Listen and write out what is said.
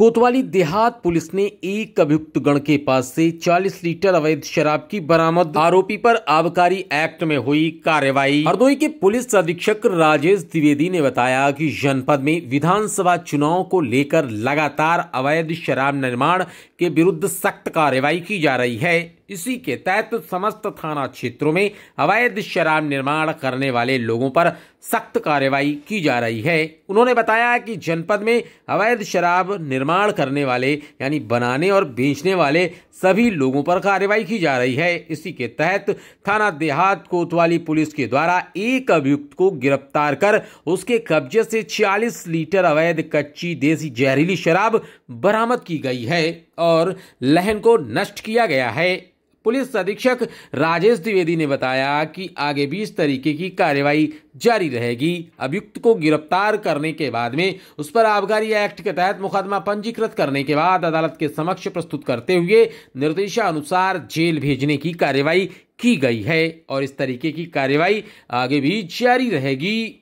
कोतवाली देहात पुलिस ने एक अभियुक्त गण के पास से 40 लीटर अवैध शराब की बरामद आरोपी पर आबकारी एक्ट में हुई कार्रवाई हरदोई के पुलिस अधीक्षक राजेश द्विवेदी ने बताया कि जनपद में विधानसभा चुनाव को लेकर लगातार अवैध शराब निर्माण के विरुद्ध सख्त कार्रवाई की जा रही है इसी के तहत समस्त थाना क्षेत्रों में अवैध शराब निर्माण करने वाले लोगों पर सख्त कार्रवाई की जा रही है उन्होंने बताया कि जनपद में अवैध शराब निर्माण करने वाले यानी बनाने और बेचने वाले सभी लोगों पर कार्रवाई की जा रही है इसी के तहत थाना देहात कोतवाली पुलिस के द्वारा एक अभियुक्त को गिरफ्तार कर उसके कब्जे से छियालीस लीटर अवैध कच्ची देसी जहरीली शराब बरामद की गई है और लहन को नष्ट किया गया है पुलिस अधीक्षक राजेश द्विवेदी ने बताया कि आगे भी इस तरीके की कार्यवाही जारी रहेगी अभियुक्त को गिरफ्तार करने के बाद में उस पर आबकारी एक्ट के तहत मुकदमा पंजीकृत करने के बाद अदालत के समक्ष प्रस्तुत करते हुए निर्देशानुसार जेल भेजने की कार्यवाही की गई है और इस तरीके की कार्यवाही आगे भी जारी रहेगी